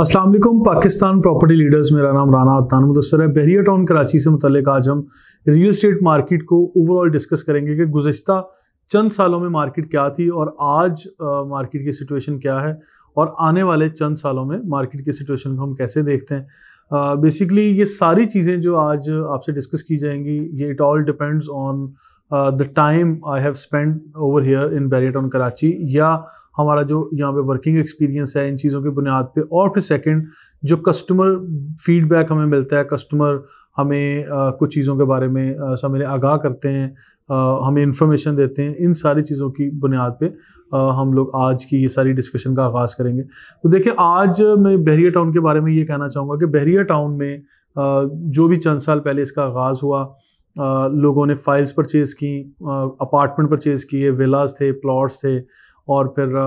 Aslam Pakistan property leaders मेरा नाम राना अतान मुदसर है बहरिया टाउन कराची से मुतक आज हम रियल इस्टेट मार्केट को ओवरऑल डिस्कस करेंगे कि गुज्त चंद सालों में मार्केट क्या थी और आज मार्केट की सिचुएशन क्या है और आने वाले चंद सालों में मार्केट की सिचुएशन को हम कैसे देखते हैं बेसिकली uh, ये सारी चीज़ें जो आज आपसे डिस्कस की जाएंगी ये it all depends on the time I have spend over here in on Karachi या हमारा जो यहाँ पे वर्किंग एक्सपीरियंस है इन चीज़ों की बुनियाद पे और फिर सेकंड जो कस्टमर फीडबैक हमें मिलता है कस्टमर हमें uh, कुछ चीज़ों के बारे में uh, समझ आगाह करते हैं हमें इन्फॉर्मेशन देते हैं इन सारी चीज़ों की बुनियाद पे हम लोग आज की ये सारी डिस्कशन का आगाज़ करेंगे तो देखिए आज मैं बहरिया टाउन के बारे में ये कहना चाहूँगा कि बहरिया टाउन में जो भी चंद साल पहले इसका आगाज़ हुआ लोगों ने फाइल्स परचेज़ की अपार्टमेंट परचेज़ किए विलाज थे प्लॉट्स थे और फिर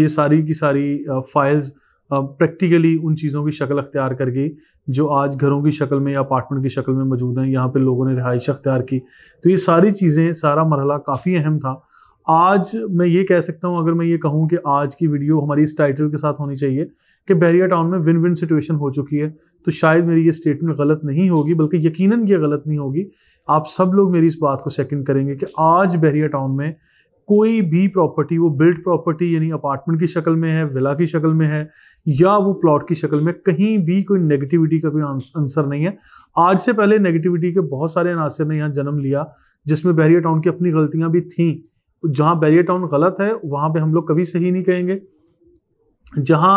ये सारी की सारी फाइल्स प्रैक्टिकली उन चीज़ों की शक्ल अख्तियार कर गई जो आज घरों की शक्ल में या अपार्टमेंट की शक्ल में मौजूद हैं यहाँ पे लोगों ने रिहाइश अख्तियार की तो ये सारी चीज़ें सारा मरहला काफ़ी अहम था आज मैं ये कह सकता हूँ अगर मैं ये कहूँ कि आज की वीडियो हमारी इस टाइटल के साथ होनी चाहिए कि बहरिया टाउन में विन विन सिचुएशन हो चुकी है तो शायद मेरी ये स्टेटमेंट गलत नहीं होगी बल्कि यकीनन ये गलत नहीं होगी आप सब लोग मेरी इस बात को सेकंड करेंगे कि आज बहरिया टाउन में कोई भी प्रॉपर्टी वो बिल्ड प्रॉपर्टी यानी अपार्टमेंट की शक्ल में है विला की शक्ल में है या वो प्लॉट की शक्ल में कहीं भी कोई नेगेटिविटी का कोई आंसर नहीं है आज से पहले नेगेटिविटी के बहुत सारे अनासर ने यहाँ जन्म लिया जिसमें बैरियर टाउन की अपनी गलतियाँ भी थीं जहाँ बैरियर टाउन गलत है वहाँ पर हम लोग कभी सही नहीं कहेंगे जहाँ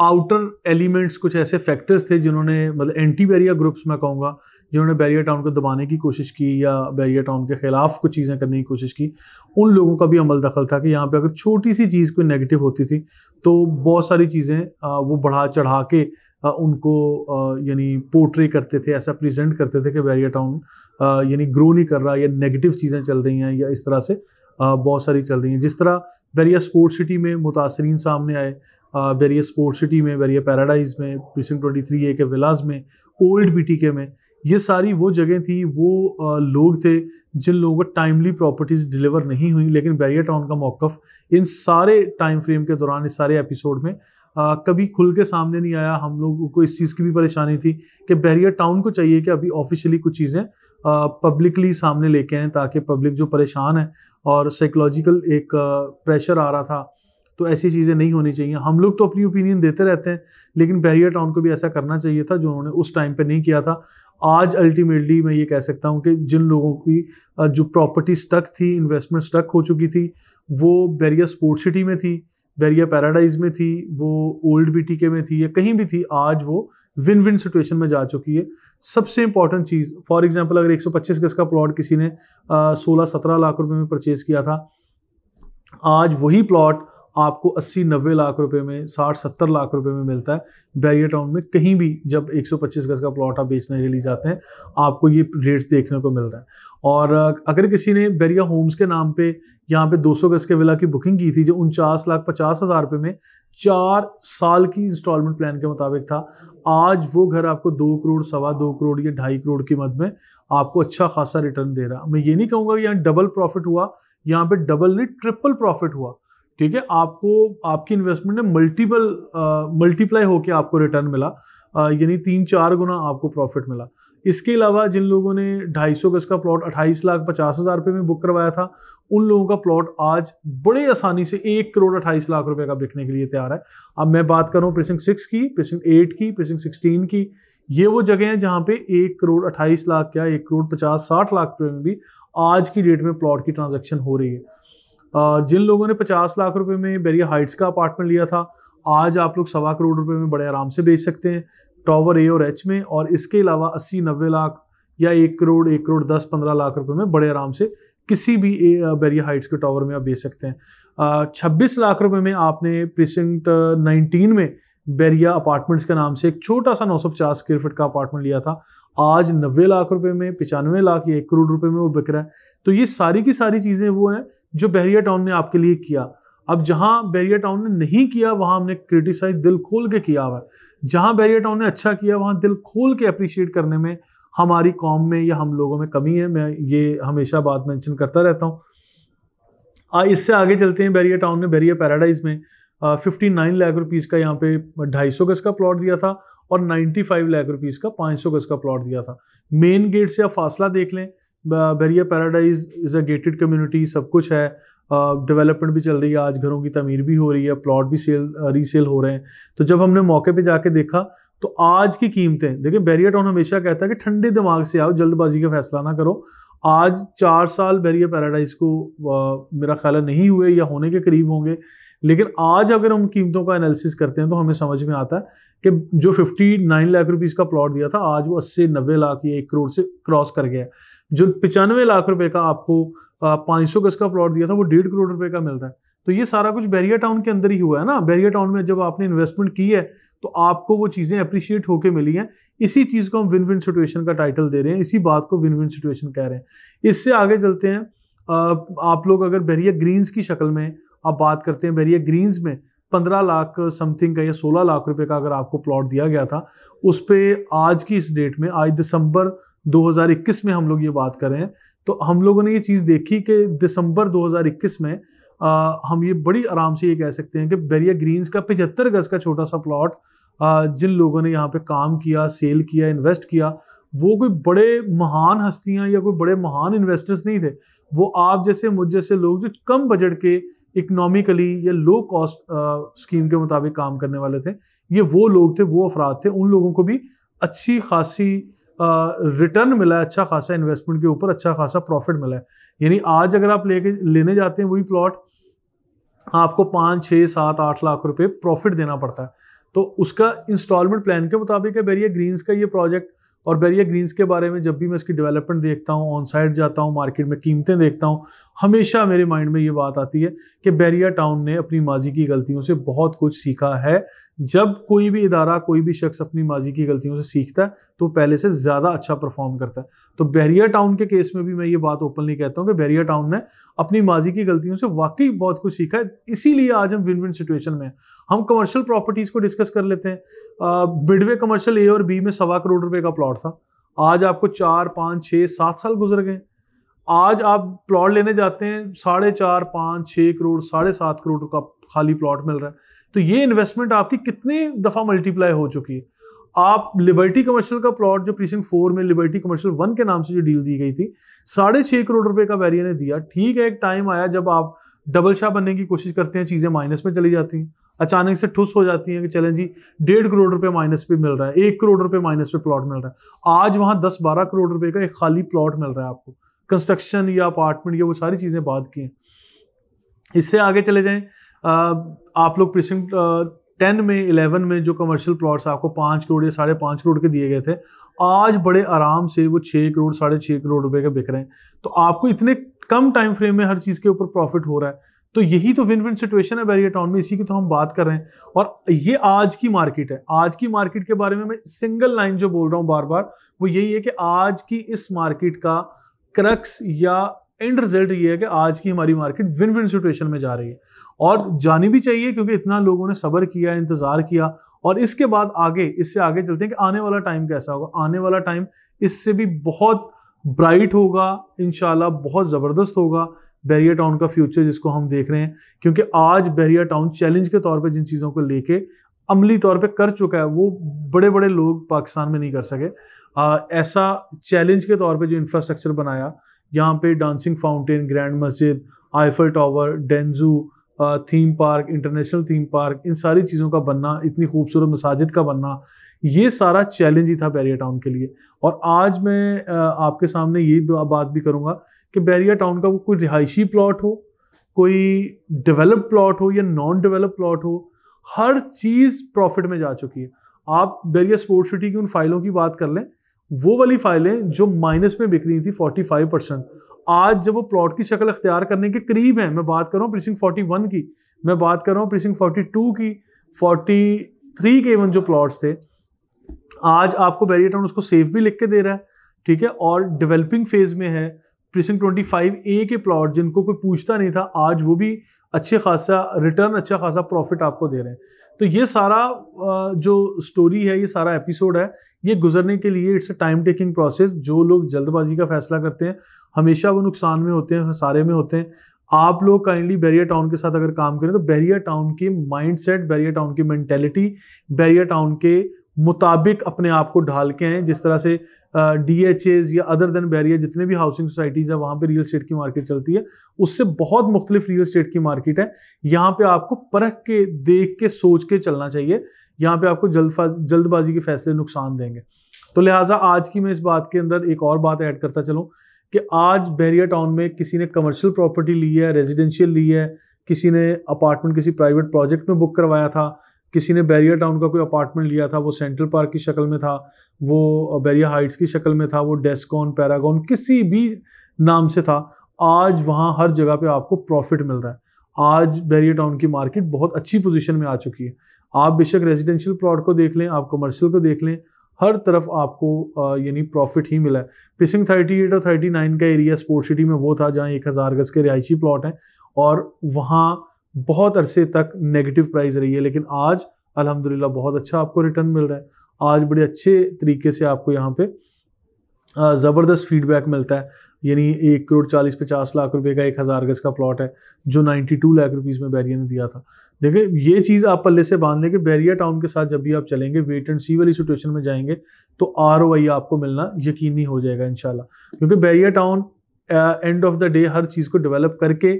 आउटर एलिमेंट्स कुछ ऐसे फैक्टर्स थे जिन्होंने मतलब एंटी बैरियर ग्रुप्स मैं कहूँगा जिन्होंने बैरियर टाउन को दबाने की कोशिश की या बैरियर टाउन के खिलाफ कुछ चीज़ें करने की कोशिश की उन लोगों का भी अमल दखल था कि यहाँ पर अगर छोटी सी चीज़ कोई नेगेटिव होती थी तो बहुत सारी चीज़ें वो बढ़ा चढ़ा के उनको यानी पोर्ट्रे करते थे ऐसा प्रेजेंट करते थे कि बैरियर टाउन यानी ग्रो नहीं कर रहा या नेगेटिव चीज़ें चल रही हैं या इस तरह से बहुत सारी चल रही हैं जिस तरह बैरिया स्पोर्ट्स सिटी में मुतासरीन सामने आए वेरियस स्पोर्ट सिटी में वेरिया पैराडाइज में पीसिंग ट्वेंटी थ्री ए के विलाज में ओल्ड पी टी के में ये सारी वो जगह थी वो लोग थे जिन लोगों को टाइमली प्रॉपर्टीज डिलीवर नहीं हुई लेकिन बैरिया टाउन का मौकफ इन सारे टाइम फ्रेम के दौरान इस सारे एपिसोड में आ, कभी खुल के सामने नहीं आया हम लोगों को इस चीज़ की भी परेशानी थी कि बैरिया टाउन को चाहिए कि अभी ऑफिशियली कुछ चीज़ें पब्लिकली सामने लेके आएँ ताकि पब्लिक जो परेशान है और साइकोलॉजिकल एक प्रेशर आ रहा था तो ऐसी चीज़ें नहीं होनी चाहिए हम लोग तो अपनी ओपिनियन देते रहते हैं लेकिन बैरियर टाउन को भी ऐसा करना चाहिए था जो उन्होंने उस टाइम पर नहीं किया था आज अल्टीमेटली मैं ये कह सकता हूँ कि जिन लोगों की जो प्रॉपर्टी स्टक थी इन्वेस्टमेंट स्टक हो चुकी थी वो बैरिया स्पोर्ट सिटी में थी बैरिया पैराडाइज में थी वो ओल्ड बी के में थी या कहीं भी थी आज वो विन विन सिचुएशन में जा चुकी है सबसे इंपॉर्टेंट चीज़ फॉर एग्जांपल अगर 125 गज का प्लॉट किसी ने सोलह सत्रह लाख रुपए में परचेज किया था आज वही प्लॉट आपको 80 90 लाख रुपए में 60 70 लाख रुपए में मिलता है बैरियर टाउन में कहीं भी जब 125 गज का प्लॉट आप बेचने के लिए जाते हैं आपको ये रेट्स देखने को मिल रहा है और अगर किसी ने बैरिया होम्स के नाम पे यहाँ पे 200 गज के विला की बुकिंग की थी जो उनचास लाख पचास हज़ार रुपये में चार साल की इंस्टॉलमेंट प्लान के मुताबिक था आज वो घर आपको दो करोड़ सवा दो करोड़ या ढाई करोड़ की मद में आपको अच्छा खासा रिटर्न दे रहा मैं ये नहीं कहूँगा कि यहाँ डबल प्रॉफिट हुआ यहाँ पे डबल नहीं ट्रिपल प्रॉफिट हुआ ठीक है आपको आपकी इन्वेस्टमेंट में मल्टीपल मल्टीप्लाई होकर आपको रिटर्न मिला यानी तीन चार गुना आपको प्रॉफिट मिला इसके अलावा जिन लोगों ने ढाई सौ गज का प्लॉट अट्ठाईस लाख पचास हज़ार रुपये में बुक करवाया था उन लोगों का प्लॉट आज बड़े आसानी से एक करोड़ अट्ठाईस लाख रुपए का बिकने के लिए तैयार है अब मैं बात कर रहा हूँ प्रिसिंग सिक्स की प्रिसिंग एट की प्रिसिंग सिक्सटीन की ये वो जगह है जहां पे एक करोड़ अट्ठाईस लाख या एक करोड़ पचास साठ लाख रुपये में भी आज की डेट में प्लॉट की ट्रांजेक्शन हो रही है जिन लोगों ने पचास लाख रुपए में बेरिया हाइट्स का अपार्टमेंट लिया था आज आप लोग सवा करोड़ रुपए में बड़े आराम से बेच सकते हैं टॉवर ए और एच में और इसके अलावा अस्सी नब्बे लाख या एक करोड़ एक करोड़ दस पंद्रह लाख रुपए में बड़े आराम से किसी भी बेरिया हाइट्स के टॉवर में आप बेच सकते हैं छब्बीस लाख रुपए में आपने प्रिसेंट नाइनटीन में बेरिया अपार्टमेंट्स के नाम से एक छोटा सा नौ सौ पचास स्क्वेयर फिट का अपार्टमेंट लिया था आज नब्बे लाख रुपए में पिचानवे लाख या एक करोड़ रुपए में वो बिक रहा है तो ये सारी की सारी चीज़ें वो हैं जो बहरिया टाउन ने आपके लिए किया अब जहां बैरिया टाउन ने नहीं किया वहां हमने क्रिटिसाइज दिल खोल के किया हुआ है जहां बैरिया टाउन ने अच्छा किया वहां दिल खोल के अप्रिशिएट करने में हमारी कॉम में या हम लोगों में कमी है मैं ये हमेशा बात मेंशन करता रहता हूँ इससे आगे चलते हैं बैरिया टाउन ने बैरिया पैराडाइज में फिफ्टी नाइन लाख रुपीज़ का यहाँ पे ढाई सौ गज का प्लॉट दिया था और नाइन्टी फाइव लाख रुपीज़ का पाँच सौ गज का प्लॉट दिया था मेन गेट से आप फासला देख लें Bahria Paradise is a gated community सब कुछ है डेवलपमेंट भी चल रही है आज घरों की तमीर भी हो रही है प्लॉट भी सेल रीसेल हो रहे हैं तो जब हमने मौके पे जाके देखा तो आज की कीमतें देखिए बैरिया टाउन हमेशा कहता है कि ठंडे दिमाग से आओ जल्दबाजी का फैसला ना करो आज चार साल बैरिया पैराडाइज को आ, मेरा ख्याल नहीं हुए या होने के करीब होंगे लेकिन आज अगर हम कीमतों का एनालिसिस करते हैं तो हमें समझ में आता है कि जो 59 लाख रुपीस का प्लॉट दिया था आज वो अस्सी नब्बे लाख या एक करोड़ से क्रॉस कर गया जो पचानवे लाख रुपए का आपको पाँच सौ गज का प्लॉट दिया था वो डेढ़ करोड़ रुपए का मिलता है तो ये सारा कुछ बैरिया टाउन के अंदर ही हुआ है ना बैरिया टाउन में जब आपने इन्वेस्टमेंट की है तो आपको वो चीज़ें अप्रिशिएट होके मिली हैं इसी चीज़ को हम विन विन सिचुएशन का टाइटल दे रहे हैं इसी बात को विन विन सिचुएशन कह रहे हैं इससे आगे चलते हैं आप लोग अगर बैरिया ग्रीन्स की शक्ल में अब बात करते हैं बैरिया ग्रीन्स में पंद्रह लाख समथिंग का या सोलह लाख रुपए का अगर आपको प्लॉट दिया गया था उस पर आज की इस डेट में आज दिसंबर 2021 में हम लोग ये बात कर रहे हैं तो हम लोगों ने ये चीज़ देखी कि दिसंबर 2021 में आ, हम ये बड़ी आराम से ये कह सकते हैं कि बैरिया ग्रीन्स का पचहत्तर गज का छोटा सा प्लॉट जिन लोगों ने यहाँ पे काम किया सेल किया इन्वेस्ट किया वो कोई बड़े महान हस्तियाँ या कोई बड़े महान इन्वेस्टर्स नहीं थे वो आप जैसे मुझ जैसे लोग जो कम बजट के इकनॉमिकली या लो कॉस्ट स्कीम के मुताबिक काम करने वाले थे ये वो लोग थे वो अफराद थे उन लोगों को भी अच्छी खासी रिटर्न uh, मिला है अच्छा खासा इन्वेस्टमेंट के ऊपर अच्छा खासा प्रॉफिट मिला है यानी आज अगर आप लेके लेने जाते हैं वही प्लॉट आपको पाँच छः सात आठ लाख रुपए प्रॉफिट देना पड़ता है तो उसका इंस्टॉलमेंट प्लान के मुताबिक है बैरिया ग्रीन्स का ये प्रोजेक्ट और बैरिया ग्रीन्स के बारे में जब भी मैं इसकी डेवलपमेंट देखता हूँ ऑन साइड जाता हूँ मार्केट में कीमतें देखता हूँ हमेशा मेरे माइंड में ये बात आती है कि बैरिया टाउन ने अपनी माजी की गलतियों से बहुत कुछ सीखा है जब कोई भी इदारा कोई भी शख्स अपनी माजी की गलतियों से सीखता है तो पहले से ज़्यादा अच्छा परफॉर्म करता है तो बैरिया टाउन के केस में भी मैं ये बात ओपनली कहता हूँ कि बैरिया टाउन ने अपनी माजी की गलतियों से वाकई बहुत कुछ सीखा है इसीलिए आज हम विन विन सिचुएशन में हम कमर्शियल प्रॉपर्टीज़ को डिस्कस कर लेते हैं मिडवे कमर्शियल ए और बी में सवा करोड़ रुपये का प्लॉट था आज आपको चार पाँच छः सात साल गुजर गए आज आप प्लॉट लेने जाते हैं साढ़े चार पाँच छः करोड़ साढ़े सात करोड़ का खाली प्लॉट मिल रहा है तो ये इन्वेस्टमेंट आपकी कितनी दफ़ा मल्टीप्लाई हो चुकी है आप लिबर्टी कमर्शियल का प्लॉट जो प्रीसिंग फोर में लिबर्टी कमर्शियल वन के नाम से जो डील दी गई थी साढ़े छः करोड़ रुपए का बैरियर ने दिया ठीक है एक टाइम आया जब आप डबल शाह बनने की कोशिश करते हैं चीज़ें माइनस में चली जाती हैं अचानक से ठुस हो जाती है कि चलें जी डेढ़ करोड़ रुपए माइनस पे मिल रहा है एक करोड़ रुपए माइनस पे प्लॉट मिल रहा है आज वहां दस बारह करोड़ रुपए का एक खाली प्लॉट मिल रहा है आपको कंस्ट्रक्शन या अपार्टमेंट या वो सारी चीज़ें बात की हैं इससे आगे चले जाएं आप लोग प्रिसिंग टेन में इलेवन में जो कमर्शियल प्लॉट्स आपको पाँच करोड़ या साढ़े पाँच करोड़ के दिए गए थे आज बड़े आराम से वो छः करोड़ साढ़े छः करोड़ रुपए के बिक रहे हैं तो आपको इतने कम टाइम फ्रेम में हर चीज़ के ऊपर प्रॉफिट हो रहा है तो यही तो विन विन सिचुएशन है बैरियर टाउन में इसी की तो हम बात कर रहे हैं और ये आज की मार्केट है आज की मार्केट के बारे में मैं सिंगल लाइन जो बोल रहा हूँ बार बार वो यही है कि आज की इस मार्केट का क्रक्स या एंड रिजल्ट ये है कि आज की हमारी मार्केट विन विन सिचुएशन में जा रही है और जानी भी चाहिए क्योंकि इतना लोगों ने सबर किया इंतजार किया और इसके बाद आगे इससे आगे चलते हैं कि आने वाला टाइम कैसा होगा आने वाला टाइम इससे भी बहुत ब्राइट होगा इन बहुत ज़बरदस्त होगा बैरिया टाउन का फ्यूचर जिसको हम देख रहे हैं क्योंकि आज बैरिया टाउन चैलेंज के तौर पर जिन चीज़ों को लेके अमली तौर पर कर चुका है वो बड़े बड़े लोग पाकिस्तान में नहीं कर सके आ, ऐसा चैलेंज के तौर पे जो इंफ्रास्ट्रक्चर बनाया यहाँ पे डांसिंग फाउंटेन ग्रैंड मस्जिद Eiffel tower Danzoo theme park international theme park इन सारी चीज़ों का बनना इतनी खूबसूरत मसाजिद का बनना ये सारा चैलेंज ही था बैरिया टाउन के लिए और आज मैं आपके सामने ये बात भी करूँगा कि बैरिया टाउन का वो कोई रिहायशी प्लॉट हो कोई डेवलप प्लॉट हो या नॉन डेवलप प्लॉट हो हर चीज़ प्रॉफिट में जा चुकी है आप बैरिया स्पोर्ट्स सिटी की उन फाइलों की बात कर लें वो वाली फाइलें जो माइनस में बिक रही थी 45 परसेंट आज जब वो प्लॉट की शक्ल अख्तियार करने के करीब है मैं बात कर रहा हूँ प्रीसिंग 41 की मैं बात कर रहा हूँ प्रीसिंग 42 की 43 के इवन जो प्लॉट्स थे आज आपको टाउन उसको सेफ भी लिख के दे रहा है ठीक है और डेवलपिंग फेज में है प्रीसिंग 25 ए के प्लॉट जिनको कोई पूछता नहीं था आज वो भी अच्छे खासा रिटर्न अच्छा खासा प्रॉफिट आपको दे रहे हैं तो ये सारा जो स्टोरी है ये सारा एपिसोड है ये गुजरने के लिए it's a time taking process जो लोग जल्दबाजी का फैसला करते हैं हमेशा वो नुकसान में होते हैं खसारे में होते हैं आप लोग काइंडली बैरियर टाउन के साथ अगर काम करें तो बैरियर टाउन की सेट बैरियर टाउन की मैंटेलिटी बैरियर टाउन के मुताबिक अपने आप को ढाल के आए जिस तरह से डी एच एज या अदर देन बैरियर जितने भी हाउसिंग सोसाइटीज़ है वहाँ पे रियल स्टेट की मार्केट चलती है उससे बहुत मुख्तलिफ रियल स्टेट की मार्केट है यहाँ पे आपको परख के देख के सोच के चलना चाहिए यहाँ पे आपको जल्द जल्दबाजी के फैसले नुकसान देंगे तो लिहाजा आज की मैं इस बात के अंदर एक और बात ऐड करता चलूँ कि आज बैरिया टाउन में किसी ने कमर्शियल प्रॉपर्टी ली है रेजिडेंशियल ली है किसी ने अपार्टमेंट किसी प्राइवेट प्रोजेक्ट में बुक करवाया था किसी ने बैरिया टाउन का कोई अपार्टमेंट लिया था वो सेंट्रल पार्क की शक्ल में था वो बैरिया हाइट्स की शक्ल में था वो डेस्कॉन पैरागॉन किसी भी नाम से था आज वहाँ हर जगह पे आपको प्रॉफिट मिल रहा है आज बैरिया टाउन की मार्केट बहुत अच्छी पोजीशन में आ चुकी है आप बेशक रेजिडेंशियल प्लॉट को देख लें आप कमर्शियल को देख लें हर तरफ आपको यानी प्रॉफिट ही मिला है पिसिंग 38 और 39 का एरिया स्पोर्ट सिटी में वो था जहाँ एक हज़ार गज़ के रिहायशी प्लॉट हैं और वहाँ बहुत अरसे तक नेगेटिव प्राइस रही है लेकिन आज अल्हम्दुलिल्लाह बहुत अच्छा आपको रिटर्न मिल रहा है आज बड़े अच्छे तरीके से आपको यहाँ पे ज़बरदस्त फीडबैक मिलता है यानी एक करोड़ चालीस पचास लाख रुपए का एक हज़ार गज़ का प्लॉट है जो नाइन्टी टू लाख रुपीज़ में बैरिया ने दिया था देखिए ये चीज़ आप पल्ले से बांध लें कि बैरिया टाउन के साथ जब भी आप चलेंगे वेट एंड सी वाली सिचुएशन में जाएंगे तो आर आपको मिलना यकीनी हो जाएगा इन क्योंकि Bahria Town end of the day हर चीज़ को डेवलप करके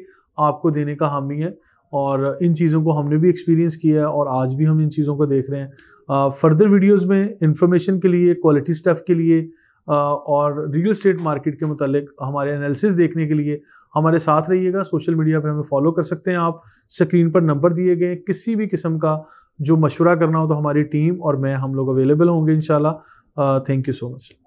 आपको देने का हामी है और इन चीज़ों को हमने भी एक्सपीरियंस किया है और आज भी हम इन चीज़ों को देख रहे हैं फर्दर वीडियोस में इंफॉर्मेशन के लिए क्वालिटी स्टफ़ के लिए आ, और रियल स्टेट मार्केट के मतलब हमारे एनालिसिस देखने के लिए हमारे साथ रहिएगा सोशल मीडिया पे हमें फॉलो कर सकते हैं आप स्क्रीन पर नंबर दिए गए किसी भी किस्म का जो मशवरा करना हो तो हमारी टीम और मैं हम लोग अवेलेबल होंगे इन थैंक यू सो मच